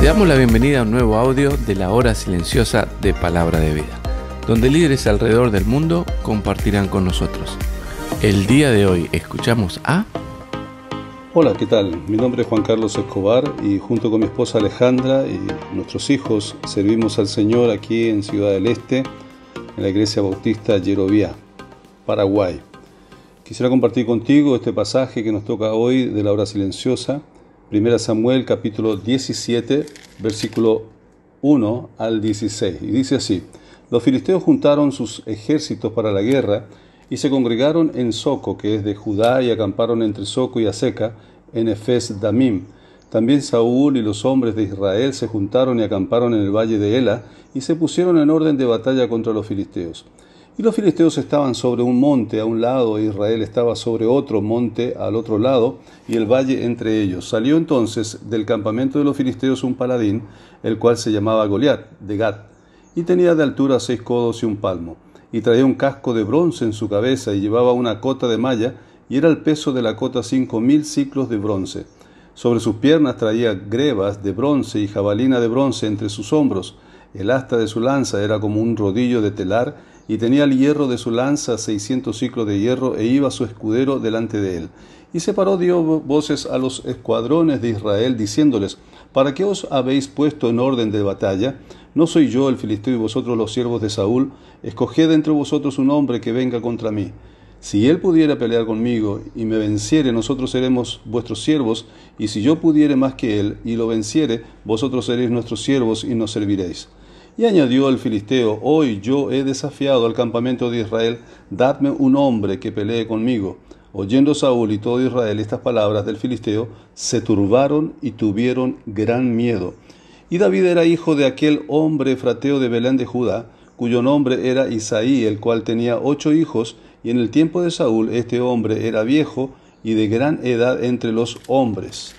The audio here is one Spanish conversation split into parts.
Te damos la bienvenida a un nuevo audio de la hora silenciosa de Palabra de Vida, donde líderes alrededor del mundo compartirán con nosotros. El día de hoy escuchamos a... Hola, ¿qué tal? Mi nombre es Juan Carlos Escobar y junto con mi esposa Alejandra y nuestros hijos servimos al Señor aquí en Ciudad del Este, en la Iglesia Bautista Yerovia, Paraguay. Quisiera compartir contigo este pasaje que nos toca hoy de la hora silenciosa 1 Samuel capítulo 17, versículo 1 al 16. Y dice así, los filisteos juntaron sus ejércitos para la guerra y se congregaron en Soco, que es de Judá, y acamparon entre Soco y Aseca, en Efes Damim. También Saúl y los hombres de Israel se juntaron y acamparon en el valle de Ela, y se pusieron en orden de batalla contra los filisteos. Y los filisteos estaban sobre un monte a un lado, e Israel estaba sobre otro monte al otro lado, y el valle entre ellos. Salió entonces del campamento de los filisteos un paladín, el cual se llamaba Goliat, de Gat, y tenía de altura seis codos y un palmo, y traía un casco de bronce en su cabeza, y llevaba una cota de malla, y era el peso de la cota cinco mil ciclos de bronce. Sobre sus piernas traía grebas de bronce y jabalina de bronce entre sus hombros. El asta de su lanza era como un rodillo de telar y tenía el hierro de su lanza seiscientos ciclos de hierro, e iba su escudero delante de él. Y se paró, dio voces a los escuadrones de Israel, diciéndoles, ¿Para qué os habéis puesto en orden de batalla? ¿No soy yo el filisteo y vosotros los siervos de Saúl? Escoged entre vosotros un hombre que venga contra mí. Si él pudiera pelear conmigo y me venciere, nosotros seremos vuestros siervos, y si yo pudiere más que él y lo venciere, vosotros seréis nuestros siervos y nos serviréis. Y añadió el filisteo, hoy yo he desafiado al campamento de Israel, dadme un hombre que pelee conmigo. Oyendo Saúl y todo Israel estas palabras del filisteo, se turbaron y tuvieron gran miedo. Y David era hijo de aquel hombre frateo de Belén de Judá, cuyo nombre era Isaí, el cual tenía ocho hijos, y en el tiempo de Saúl este hombre era viejo y de gran edad entre los hombres.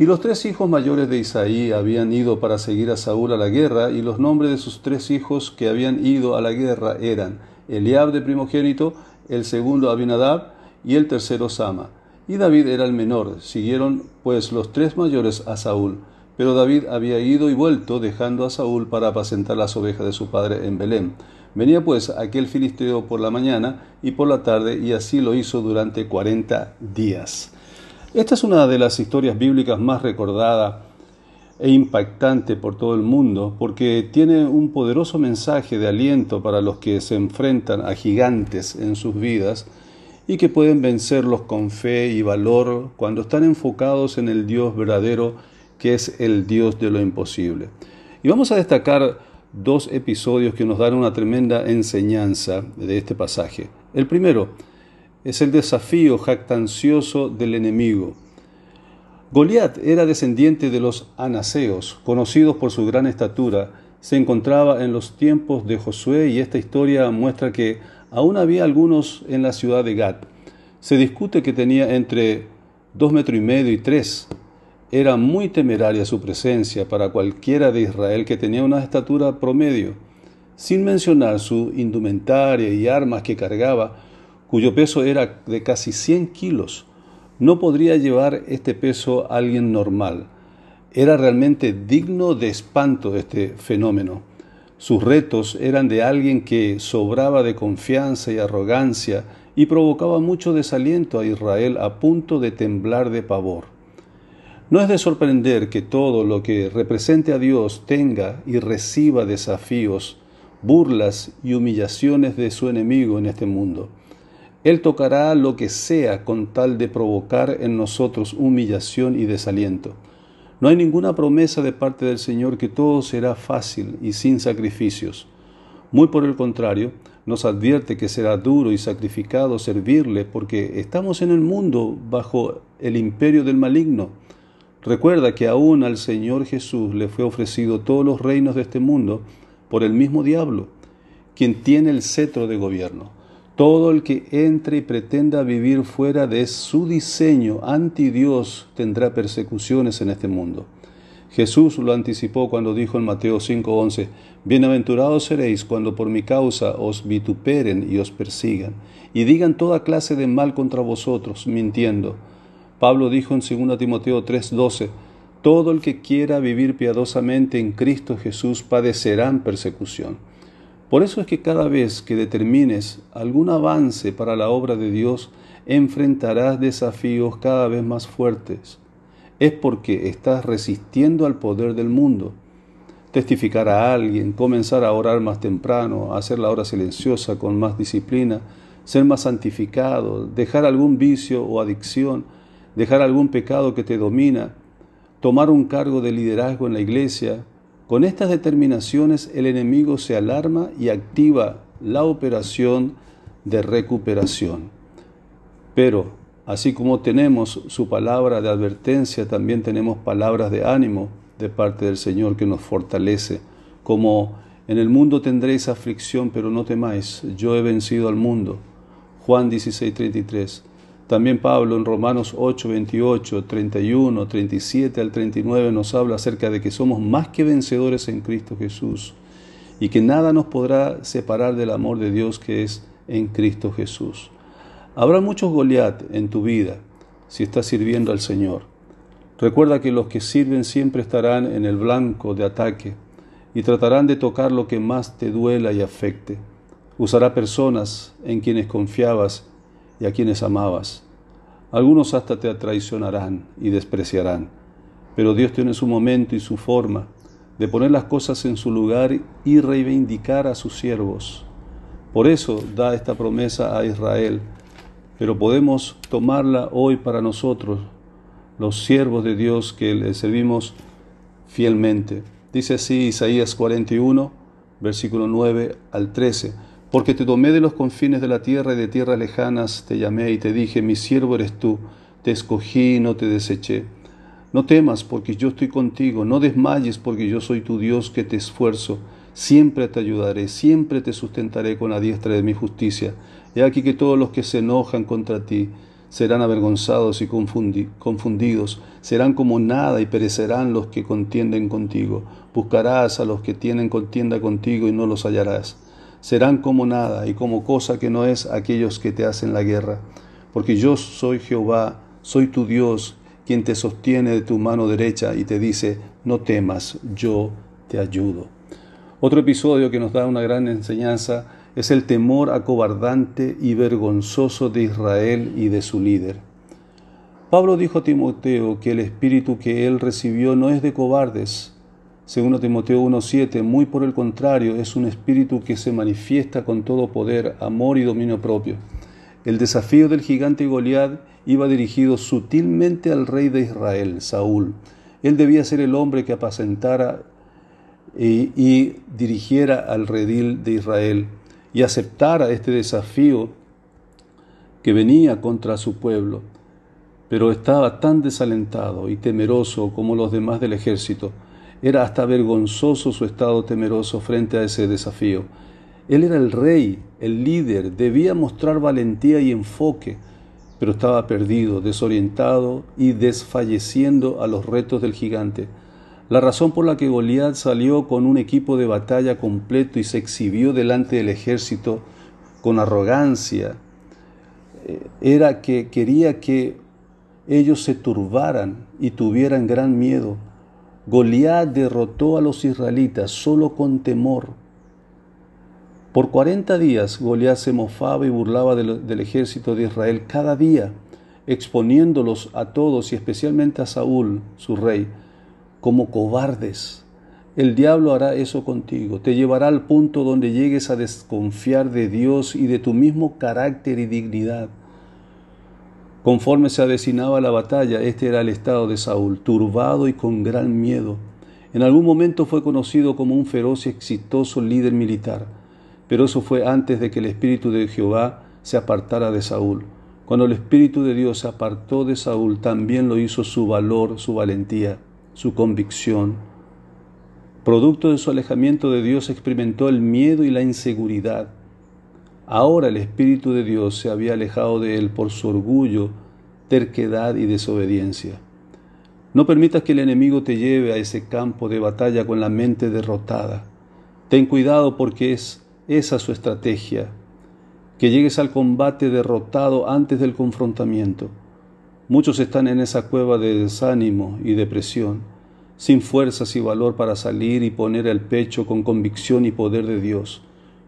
Y los tres hijos mayores de Isaí habían ido para seguir a Saúl a la guerra, y los nombres de sus tres hijos que habían ido a la guerra eran Eliab de primogénito, el segundo Abinadab y el tercero Sama. Y David era el menor. Siguieron pues los tres mayores a Saúl. Pero David había ido y vuelto, dejando a Saúl para apacentar las ovejas de su padre en Belén. Venía pues aquel filisteo por la mañana y por la tarde, y así lo hizo durante cuarenta días. Esta es una de las historias bíblicas más recordada e impactante por todo el mundo porque tiene un poderoso mensaje de aliento para los que se enfrentan a gigantes en sus vidas y que pueden vencerlos con fe y valor cuando están enfocados en el Dios verdadero que es el Dios de lo imposible. Y vamos a destacar dos episodios que nos dan una tremenda enseñanza de este pasaje. El primero, es el desafío jactancioso del enemigo. Goliat era descendiente de los anaseos, conocidos por su gran estatura. Se encontraba en los tiempos de Josué y esta historia muestra que aún había algunos en la ciudad de Gat. Se discute que tenía entre dos metros y medio y tres. Era muy temeraria su presencia para cualquiera de Israel que tenía una estatura promedio. Sin mencionar su indumentaria y armas que cargaba, cuyo peso era de casi 100 kilos. No podría llevar este peso alguien normal. Era realmente digno de espanto este fenómeno. Sus retos eran de alguien que sobraba de confianza y arrogancia y provocaba mucho desaliento a Israel a punto de temblar de pavor. No es de sorprender que todo lo que represente a Dios tenga y reciba desafíos, burlas y humillaciones de su enemigo en este mundo. Él tocará lo que sea con tal de provocar en nosotros humillación y desaliento. No hay ninguna promesa de parte del Señor que todo será fácil y sin sacrificios. Muy por el contrario, nos advierte que será duro y sacrificado servirle porque estamos en el mundo bajo el imperio del maligno. Recuerda que aún al Señor Jesús le fue ofrecido todos los reinos de este mundo por el mismo diablo, quien tiene el cetro de gobierno. Todo el que entre y pretenda vivir fuera de su diseño anti Dios tendrá persecuciones en este mundo. Jesús lo anticipó cuando dijo en Mateo 5:11, Bienaventurados seréis cuando por mi causa os vituperen y os persigan, y digan toda clase de mal contra vosotros, mintiendo. Pablo dijo en 2 Timoteo 3:12, Todo el que quiera vivir piadosamente en Cristo Jesús padecerán persecución. Por eso es que cada vez que determines algún avance para la obra de Dios, enfrentarás desafíos cada vez más fuertes. Es porque estás resistiendo al poder del mundo. Testificar a alguien, comenzar a orar más temprano, hacer la hora silenciosa con más disciplina, ser más santificado, dejar algún vicio o adicción, dejar algún pecado que te domina, tomar un cargo de liderazgo en la iglesia, con estas determinaciones el enemigo se alarma y activa la operación de recuperación. Pero, así como tenemos su palabra de advertencia, también tenemos palabras de ánimo de parte del Señor que nos fortalece, como en el mundo tendréis aflicción, pero no temáis, yo he vencido al mundo. Juan 16:33 también Pablo en Romanos 8, 28, 31, 37 al 39 nos habla acerca de que somos más que vencedores en Cristo Jesús y que nada nos podrá separar del amor de Dios que es en Cristo Jesús. Habrá muchos Goliat en tu vida si estás sirviendo al Señor. Recuerda que los que sirven siempre estarán en el blanco de ataque y tratarán de tocar lo que más te duela y afecte. Usará personas en quienes confiabas y a quienes amabas. Algunos hasta te traicionarán y despreciarán, pero Dios tiene su momento y su forma de poner las cosas en su lugar y reivindicar a sus siervos. Por eso da esta promesa a Israel, pero podemos tomarla hoy para nosotros, los siervos de Dios que le servimos fielmente. Dice así Isaías 41, versículo 9 al 13. Porque te tomé de los confines de la tierra y de tierras lejanas, te llamé y te dije, mi siervo eres tú, te escogí y no te deseché. No temas porque yo estoy contigo, no desmayes porque yo soy tu Dios que te esfuerzo. Siempre te ayudaré, siempre te sustentaré con la diestra de mi justicia. He aquí que todos los que se enojan contra ti serán avergonzados y confundidos, serán como nada y perecerán los que contienden contigo. Buscarás a los que tienen contienda contigo y no los hallarás serán como nada y como cosa que no es aquellos que te hacen la guerra. Porque yo soy Jehová, soy tu Dios, quien te sostiene de tu mano derecha y te dice, no temas, yo te ayudo. Otro episodio que nos da una gran enseñanza es el temor acobardante y vergonzoso de Israel y de su líder. Pablo dijo a Timoteo que el espíritu que él recibió no es de cobardes, Segundo Timoteo 1.7, muy por el contrario, es un espíritu que se manifiesta con todo poder, amor y dominio propio. El desafío del gigante Goliat iba dirigido sutilmente al rey de Israel, Saúl. Él debía ser el hombre que apacentara y dirigiera al redil de Israel y aceptara este desafío que venía contra su pueblo. Pero estaba tan desalentado y temeroso como los demás del ejército era hasta vergonzoso su estado temeroso frente a ese desafío. Él era el rey, el líder, debía mostrar valentía y enfoque, pero estaba perdido, desorientado y desfalleciendo a los retos del gigante. La razón por la que Goliat salió con un equipo de batalla completo y se exhibió delante del ejército con arrogancia eh, era que quería que ellos se turbaran y tuvieran gran miedo Goliat derrotó a los israelitas solo con temor. Por 40 días Goliat se mofaba y burlaba del, ejército de Israel cada día, exponiéndolos a todos y especialmente a Saúl, su rey, como cobardes. El diablo hará eso contigo, te llevará al punto donde llegues a desconfiar de Dios y de tu mismo carácter y dignidad. Conforme se avecinaba la batalla, este era el estado de Saúl, turbado y con gran miedo. En algún momento fue conocido como un feroz y exitoso líder militar, pero eso fue antes de que el Espíritu de Jehová se apartara de Saúl. Cuando el Espíritu de Dios se apartó de Saúl, también lo hizo su valor, su valentía, su convicción. Producto de su alejamiento de Dios experimentó el miedo y la inseguridad. Ahora el Espíritu de Dios se había alejado de él por su orgullo, terquedad y desobediencia. No permitas que el enemigo te lleve a ese campo de batalla con la mente derrotada. Ten cuidado porque es esa su estrategia, que llegues al combate derrotado antes del confrontamiento. Muchos están en esa cueva de desánimo y depresión, sin fuerzas y valor para salir y poner el pecho con convicción y poder de Dios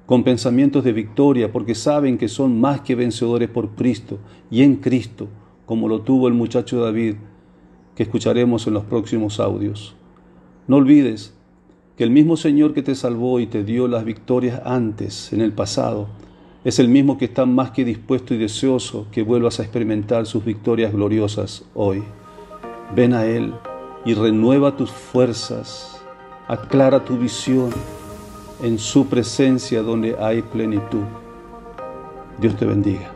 con pensamientos de victoria, porque saben que son más que vencedores por Cristo y en Cristo, como lo tuvo el muchacho David, que escucharemos en los próximos audios. No olvides que el mismo Señor que te salvó y te dio las victorias antes, en el pasado, es el mismo que está más que dispuesto y deseoso que vuelvas a experimentar sus victorias gloriosas hoy. Ven a Él y renueva tus fuerzas, aclara tu visión en su presencia donde hay plenitud. Dios te bendiga.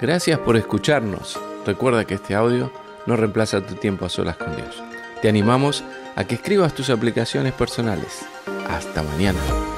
Gracias por escucharnos. Recuerda que este audio no reemplaza tu tiempo a solas con Dios. Te animamos a que escribas tus aplicaciones personales. Hasta mañana.